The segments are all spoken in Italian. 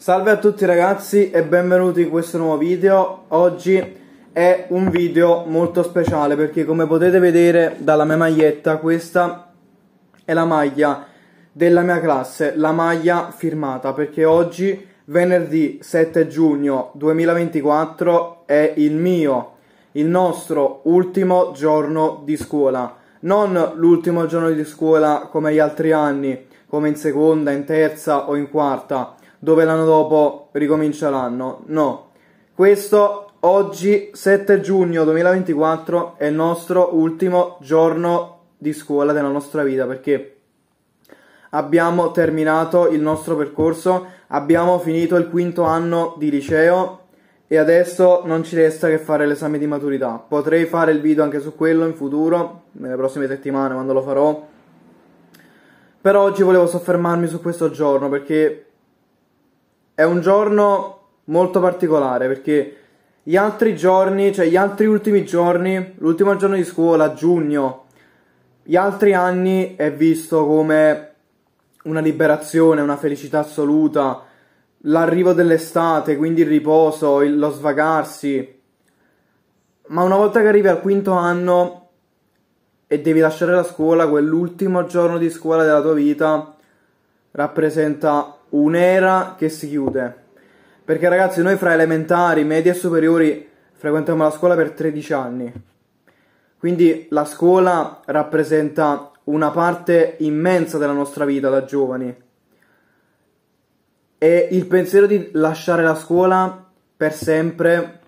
Salve a tutti ragazzi e benvenuti in questo nuovo video Oggi è un video molto speciale perché come potete vedere dalla mia maglietta Questa è la maglia della mia classe, la maglia firmata Perché oggi venerdì 7 giugno 2024 è il mio, il nostro ultimo giorno di scuola Non l'ultimo giorno di scuola come gli altri anni come in seconda, in terza o in quarta dove l'anno dopo ricomincia l'anno. No, questo oggi 7 giugno 2024 è il nostro ultimo giorno di scuola della nostra vita perché abbiamo terminato il nostro percorso, abbiamo finito il quinto anno di liceo e adesso non ci resta che fare l'esame di maturità. Potrei fare il video anche su quello in futuro, nelle prossime settimane quando lo farò. Però oggi volevo soffermarmi su questo giorno perché è un giorno molto particolare perché gli altri giorni, cioè gli altri ultimi giorni, l'ultimo giorno di scuola, giugno, gli altri anni è visto come una liberazione, una felicità assoluta, l'arrivo dell'estate, quindi il riposo, il, lo svagarsi. Ma una volta che arrivi al quinto anno e devi lasciare la scuola, quell'ultimo giorno di scuola della tua vita rappresenta un'era che si chiude. Perché ragazzi, noi fra elementari, medie e superiori frequentiamo la scuola per 13 anni. Quindi la scuola rappresenta una parte immensa della nostra vita da giovani. E il pensiero di lasciare la scuola per sempre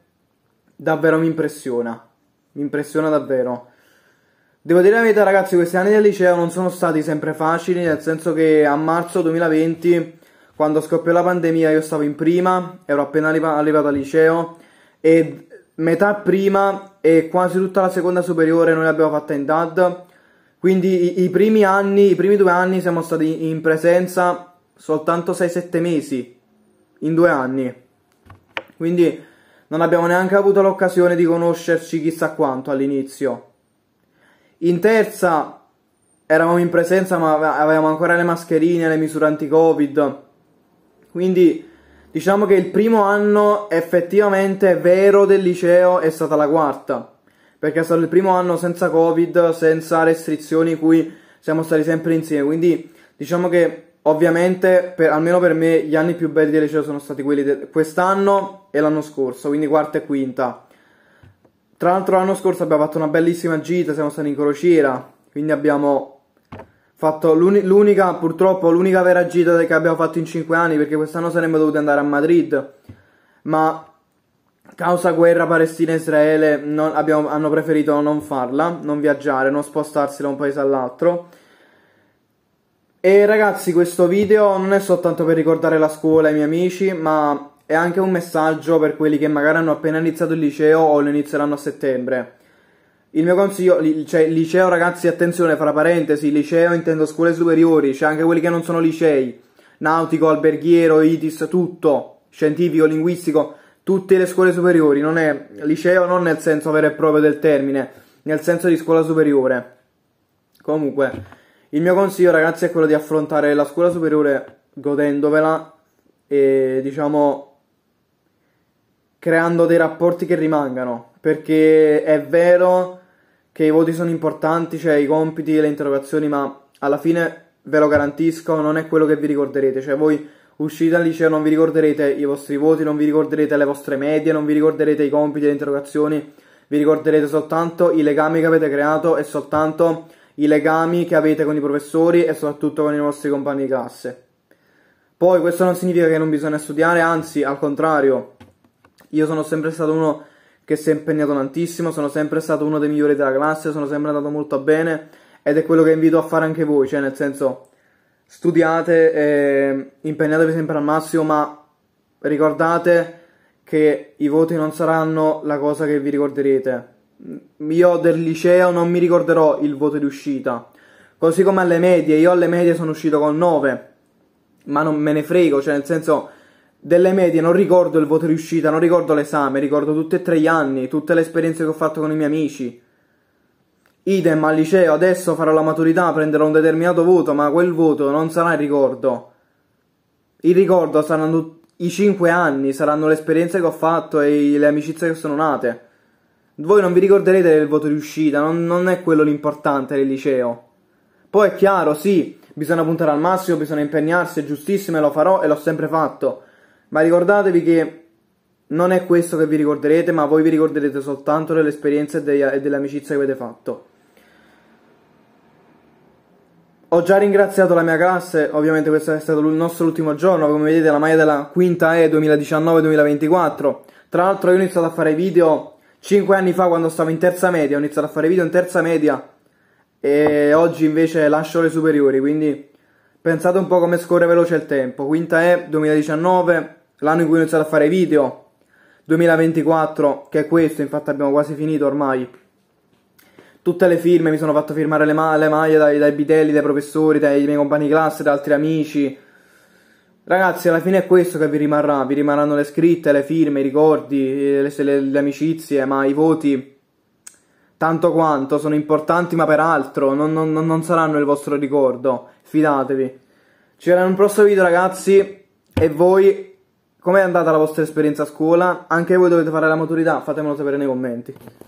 davvero mi impressiona. Mi impressiona davvero. Devo dire la verità, ragazzi, questi anni del liceo non sono stati sempre facili, nel senso che a marzo 2020 quando scoppiò la pandemia io stavo in prima, ero appena arrivato al liceo e metà prima e quasi tutta la seconda superiore noi l'abbiamo fatta in DAD. Quindi i, i, primi anni, i primi due anni siamo stati in presenza soltanto 6-7 mesi, in due anni. Quindi non abbiamo neanche avuto l'occasione di conoscerci chissà quanto all'inizio. In terza eravamo in presenza ma avevamo ancora le mascherine, le misure anti-covid quindi diciamo che il primo anno effettivamente vero del liceo è stata la quarta, perché è stato il primo anno senza Covid, senza restrizioni cui siamo stati sempre insieme. Quindi diciamo che ovviamente, per, almeno per me, gli anni più belli del liceo sono stati quelli di quest'anno e l'anno scorso, quindi quarta e quinta. Tra l'altro l'anno scorso abbiamo fatto una bellissima gita, siamo stati in crociera, quindi abbiamo fatto l'unica, purtroppo, l'unica vera gita che abbiamo fatto in 5 anni perché quest'anno saremmo dovuti andare a Madrid, ma causa guerra Palestina-Israele non, abbiamo, hanno preferito non farla, non viaggiare, non spostarsi da un paese all'altro. E ragazzi, questo video non è soltanto per ricordare la scuola ai miei amici, ma è anche un messaggio per quelli che magari hanno appena iniziato il liceo o lo inizieranno a settembre. Il mio consiglio, cioè liceo ragazzi, attenzione, fra parentesi, liceo intendo scuole superiori, c'è cioè anche quelli che non sono licei, nautico, alberghiero, itis, tutto, scientifico, linguistico, tutte le scuole superiori, non è liceo non nel senso vero e proprio del termine, nel senso di scuola superiore. Comunque, il mio consiglio ragazzi è quello di affrontare la scuola superiore godendovela e diciamo creando dei rapporti che rimangano, perché è vero che i voti sono importanti, cioè i compiti e le interrogazioni, ma alla fine ve lo garantisco, non è quello che vi ricorderete, cioè voi uscite al liceo non vi ricorderete i vostri voti, non vi ricorderete le vostre medie, non vi ricorderete i compiti e le interrogazioni, vi ricorderete soltanto i legami che avete creato e soltanto i legami che avete con i professori e soprattutto con i vostri compagni di classe. Poi questo non significa che non bisogna studiare, anzi al contrario, io sono sempre stato uno che si è impegnato tantissimo, sono sempre stato uno dei migliori della classe, sono sempre andato molto bene ed è quello che invito a fare anche voi, cioè nel senso studiate, e impegnatevi sempre al massimo, ma ricordate che i voti non saranno la cosa che vi ricorderete. Io del liceo non mi ricorderò il voto di uscita, così come alle medie, io alle medie sono uscito con 9, ma non me ne frego, cioè nel senso delle medie non ricordo il voto riuscita, non ricordo l'esame, ricordo tutti e tre gli anni, tutte le esperienze che ho fatto con i miei amici. Idem al liceo, adesso farò la maturità, prenderò un determinato voto, ma quel voto non sarà il ricordo. Il ricordo saranno i cinque anni, saranno le esperienze che ho fatto e le amicizie che sono nate. Voi non vi ricorderete del voto riuscita, non, non è quello l'importante del liceo. Poi è chiaro, sì, bisogna puntare al massimo, bisogna impegnarsi, è giustissimo e lo farò e l'ho sempre fatto ma ricordatevi che non è questo che vi ricorderete, ma voi vi ricorderete soltanto dell'esperienza e dell'amicizia che avete fatto. Ho già ringraziato la mia classe, ovviamente questo è stato il nostro ultimo giorno, come vedete la maglia della quinta è 2019-2024. Tra l'altro io ho iniziato a fare video 5 anni fa quando stavo in terza media, ho iniziato a fare video in terza media e oggi invece lascio le superiori, quindi pensate un po' come scorre veloce il tempo. Quinta è 2019 l'anno in cui ho iniziato a fare video, 2024, che è questo, infatti abbiamo quasi finito ormai. Tutte le firme, mi sono fatto firmare le, ma le maglie dai, dai bitelli, dai professori, dai miei compagni di classe, da altri amici. Ragazzi, alla fine è questo che vi rimarrà, vi rimarranno le scritte, le firme, i ricordi, eh, le, le, le amicizie, ma i voti, tanto quanto, sono importanti ma peraltro, non, non, non saranno il vostro ricordo, fidatevi. Ci vediamo in un prossimo video ragazzi, e voi Com'è andata la vostra esperienza a scuola? Anche voi dovete fare la maturità? Fatemelo sapere nei commenti.